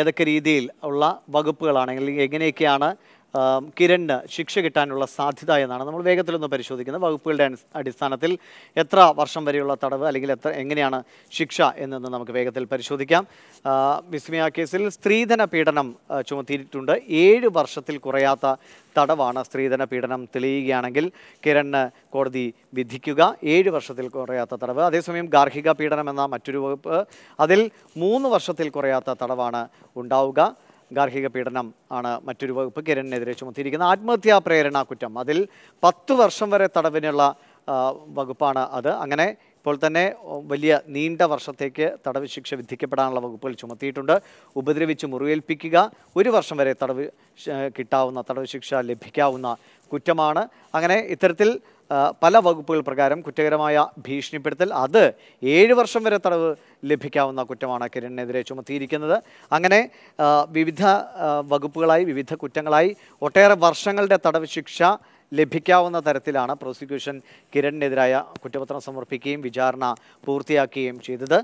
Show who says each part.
Speaker 1: ഏതൊക്കെ രീതിയിൽ ഉള്ള വകുപ്പുകളാണ് എങ്ങനെയൊക്കെയാണ് കിരണിന് ശിക്ഷ കിട്ടാനുള്ള സാധ്യത എന്നാണ് നമ്മൾ വേഗത്തിലൊന്ന് പരിശോധിക്കുന്നത് വകുപ്പുകളുടെ അടിസ്ഥാനത്തിൽ എത്ര വർഷം വരെയുള്ള തടവ് അല്ലെങ്കിൽ എത്ര എങ്ങനെയാണ് ശിക്ഷ എന്നൊന്ന് നമുക്ക് വേഗത്തിൽ പരിശോധിക്കാം വിസ്മയ കേസിൽ സ്ത്രീധന പീഡനം ചുമത്തിയിട്ടുണ്ട് ഏഴ് വർഷത്തിൽ കുറയാത്ത തടവാണ് സ്ത്രീധന പീഡനം തെളിയുകയാണെങ്കിൽ കിരണിന് കോടതി വിധിക്കുക ഏഴ് വർഷത്തിൽ കുറയാത്ത തടവ് അതേസമയം ഗാർഹിക പീഡനം എന്ന മറ്റൊരു വകുപ്പ് അതിൽ മൂന്ന് വർഷത്തിൽ കുറയാത്ത തടവാണ് ഉണ്ടാവുക ഗാർഹിക പീഡനം ആണ് മറ്റൊരു വകുപ്പ് കിരണിനെതിരെ ചുമത്തിയിരിക്കുന്നത് ആത്മഹത്യാ പ്രേരണ കുറ്റം അതിൽ പത്ത് വർഷം വരെ തടവിനുള്ള വകുപ്പാണ് അത് അങ്ങനെ ഇപ്പോൾ തന്നെ വലിയ നീണ്ട വർഷത്തേക്ക് തടവ് ശിക്ഷ വിധിക്കപ്പെടാനുള്ള വകുപ്പുകൾ ചുമത്തിയിട്ടുണ്ട് ഉപദ്രവിച്ച് മുറിവേൽപ്പിക്കുക ഒരു വർഷം വരെ തടവ് കിട്ടാവുന്ന തടവ് ശിക്ഷ ലഭിക്കാവുന്ന കുറ്റമാണ് അങ്ങനെ ഇത്തരത്തിൽ പല വകുപ്പുകൾ പ്രകാരം കുറ്റകരമായ ഭീഷണിപ്പെടുത്തൽ അത് ഏഴ് വർഷം വരെ തടവ് ലഭിക്കാവുന്ന കുറ്റമാണ് കിരണിനെതിരെ ചുമത്തിയിരിക്കുന്നത് അങ്ങനെ വിവിധ വകുപ്പുകളായി വിവിധ കുറ്റങ്ങളായി ഒട്ടേറെ വർഷങ്ങളുടെ തടവ് ശിക്ഷ ലഭിക്കാവുന്ന തരത്തിലാണ് പ്രോസിക്യൂഷൻ കിരണിനെതിരായ കുറ്റപത്രം സമർപ്പിക്കുകയും വിചാരണ പൂർത്തിയാക്കുകയും ചെയ്തത്